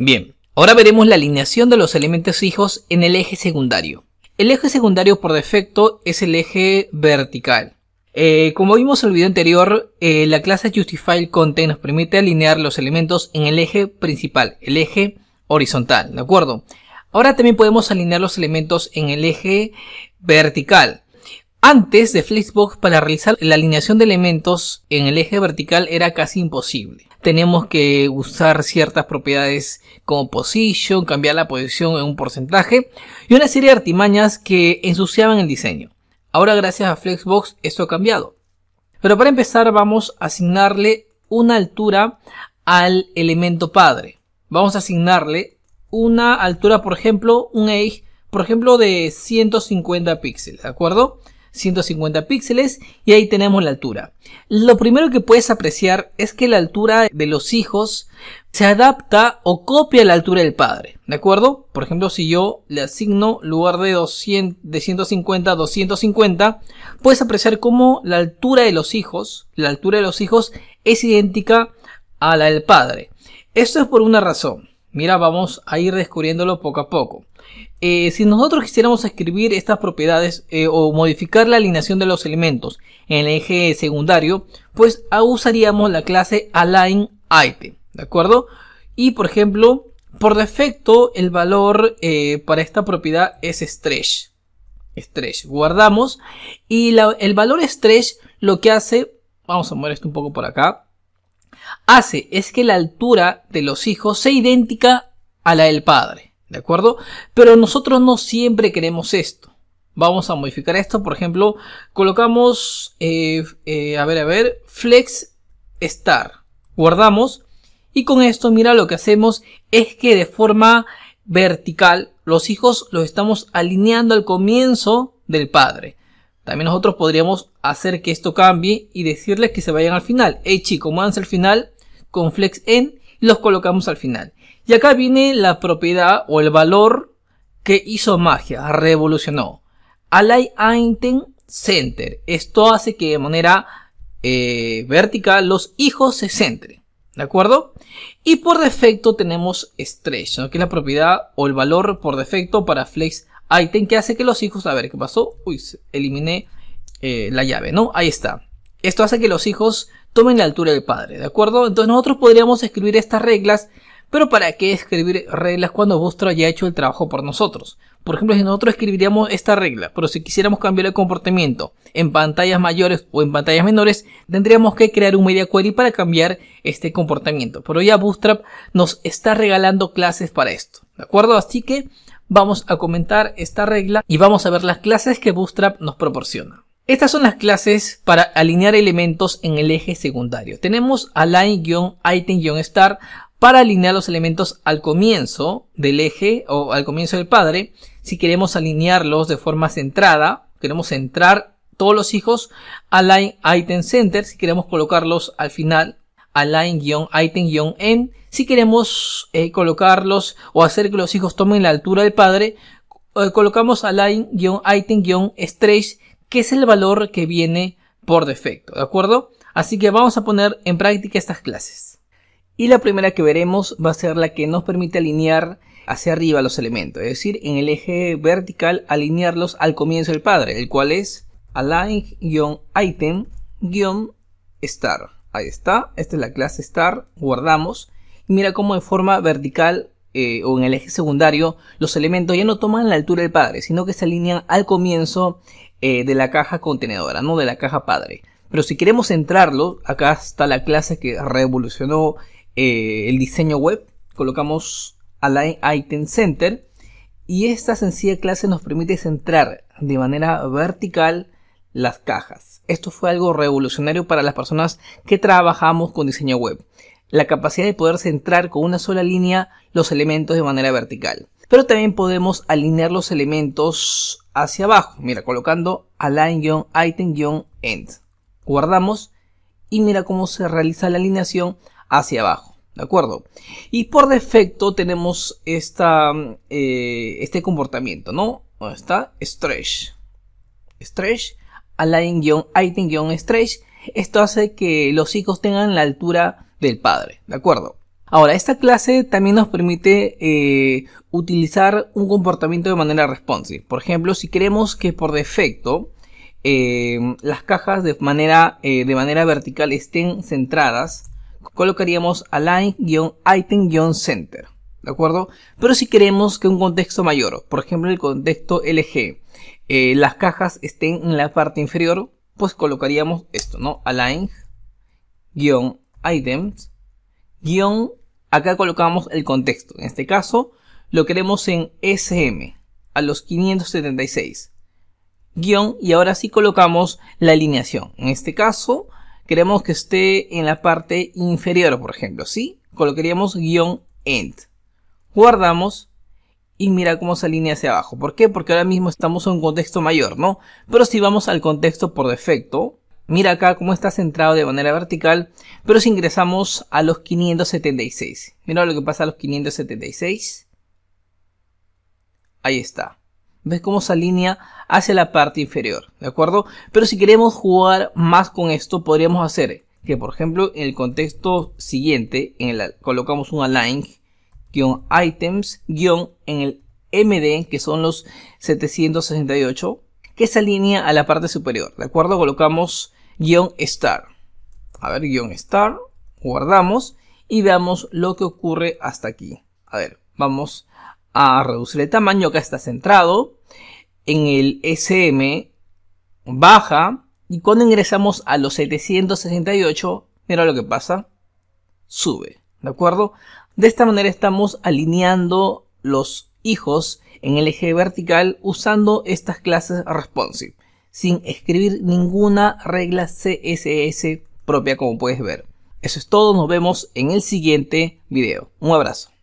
Bien, ahora veremos la alineación de los elementos fijos en el eje secundario. El eje secundario por defecto es el eje vertical. Eh, como vimos en el video anterior, eh, la clase Justify nos permite alinear los elementos en el eje principal, el eje horizontal, ¿de acuerdo? Ahora también podemos alinear los elementos en el eje vertical. Antes de Flexbox, para realizar la alineación de elementos en el eje vertical era casi imposible. Teníamos que usar ciertas propiedades como position, cambiar la posición en un porcentaje y una serie de artimañas que ensuciaban el diseño. Ahora gracias a Flexbox esto ha cambiado. Pero para empezar vamos a asignarle una altura al elemento padre. Vamos a asignarle una altura, por ejemplo, un age, por ejemplo de 150 píxeles, ¿de acuerdo? 150 píxeles y ahí tenemos la altura. Lo primero que puedes apreciar es que la altura de los hijos se adapta o copia la altura del padre, ¿de acuerdo? Por ejemplo, si yo le asigno lugar de, 200, de 150 a 250, puedes apreciar cómo la altura de los hijos, la altura de los hijos es idéntica a la del padre. Esto es por una razón. Mira, vamos a ir descubriéndolo poco a poco. Eh, si nosotros quisiéramos escribir estas propiedades eh, o modificar la alineación de los elementos en el eje secundario, pues usaríamos la clase align ¿de acuerdo? Y por ejemplo, por defecto el valor eh, para esta propiedad es stretch. Stretch, guardamos y el valor stretch lo que hace, vamos a mover esto un poco por acá, hace es que la altura de los hijos sea idéntica a la del padre, ¿de acuerdo? Pero nosotros no siempre queremos esto. Vamos a modificar esto, por ejemplo, colocamos, eh, eh, a ver, a ver, flex star, guardamos y con esto mira lo que hacemos es que de forma vertical los hijos los estamos alineando al comienzo del padre. También nosotros podríamos hacer que esto cambie y decirles que se vayan al final. Hey chicos, al final con flex en y los colocamos al final. Y acá viene la propiedad o el valor que hizo magia, revolucionó. Align item Center. Esto hace que de manera eh, vertical los hijos se centren. ¿De acuerdo? Y por defecto tenemos stretch. que es la propiedad o el valor por defecto para flex ten que hace que los hijos, a ver qué pasó, uy, eliminé eh, la llave, ¿no? Ahí está. Esto hace que los hijos tomen la altura del padre, ¿de acuerdo? Entonces nosotros podríamos escribir estas reglas, pero ¿para qué escribir reglas cuando Bootstrap ya ha hecho el trabajo por nosotros? Por ejemplo, si nosotros escribiríamos esta regla, pero si quisiéramos cambiar el comportamiento en pantallas mayores o en pantallas menores, tendríamos que crear un media query para cambiar este comportamiento. Pero ya Bootstrap nos está regalando clases para esto, ¿de acuerdo? Así que vamos a comentar esta regla y vamos a ver las clases que Bootstrap nos proporciona. Estas son las clases para alinear elementos en el eje secundario. Tenemos align-item-star para alinear los elementos al comienzo del eje o al comienzo del padre. Si queremos alinearlos de forma centrada, queremos centrar todos los hijos, align item center, si queremos colocarlos al final align-item-end si queremos eh, colocarlos o hacer que los hijos tomen la altura del padre, eh, colocamos align-item-stretch que es el valor que viene por defecto, ¿de acuerdo? Así que vamos a poner en práctica estas clases. Y la primera que veremos va a ser la que nos permite alinear hacia arriba los elementos, es decir, en el eje vertical alinearlos al comienzo del padre, el cual es align-item-star. Ahí está. Esta es la clase star. Guardamos. Y mira cómo en forma vertical eh, o en el eje secundario los elementos ya no toman la altura del padre, sino que se alinean al comienzo eh, de la caja contenedora, no de la caja padre. Pero si queremos centrarlo acá está la clase que revolucionó eh, el diseño web. Colocamos Align Item Center. Y esta sencilla clase nos permite centrar de manera vertical las cajas. Esto fue algo revolucionario para las personas que trabajamos con diseño web. La capacidad de poder centrar con una sola línea los elementos de manera vertical. Pero también podemos alinear los elementos hacia abajo. Mira, colocando align-item-end. Guardamos y mira cómo se realiza la alineación hacia abajo. ¿De acuerdo? Y por defecto tenemos esta, eh, este comportamiento, ¿no? ¿Dónde está? Stretch. Stretch align item stretch esto hace que los hijos tengan la altura del padre, ¿de acuerdo? Ahora, esta clase también nos permite eh, utilizar un comportamiento de manera responsive. Por ejemplo, si queremos que por defecto eh, las cajas de manera, eh, de manera vertical estén centradas, colocaríamos align-item-center. ¿De acuerdo? Pero si queremos que un contexto mayor, por ejemplo el contexto LG, eh, las cajas estén en la parte inferior, pues colocaríamos esto, ¿no? Align, guión, items, guión, acá colocamos el contexto. En este caso, lo queremos en SM, a los 576. Guión, y ahora sí colocamos la alineación. En este caso, queremos que esté en la parte inferior, por ejemplo, ¿sí? Colocaríamos guión, end. Guardamos y mira cómo se alinea hacia abajo. ¿Por qué? Porque ahora mismo estamos en un contexto mayor, ¿no? Pero si vamos al contexto por defecto, mira acá cómo está centrado de manera vertical, pero si ingresamos a los 576, mira lo que pasa a los 576. Ahí está. ¿Ves cómo se alinea hacia la parte inferior? ¿De acuerdo? Pero si queremos jugar más con esto, podríamos hacer que, por ejemplo, en el contexto siguiente, en colocamos un align items en el MD, que son los 768, que se alinea a la parte superior. De acuerdo, colocamos guión star. A ver, guión star, guardamos y veamos lo que ocurre hasta aquí. A ver, vamos a reducir el tamaño, acá está centrado. En el SM baja y cuando ingresamos a los 768, mira lo que pasa, sube, ¿de acuerdo? De esta manera estamos alineando los hijos en el eje vertical usando estas clases responsive, sin escribir ninguna regla CSS propia como puedes ver. Eso es todo, nos vemos en el siguiente video. Un abrazo.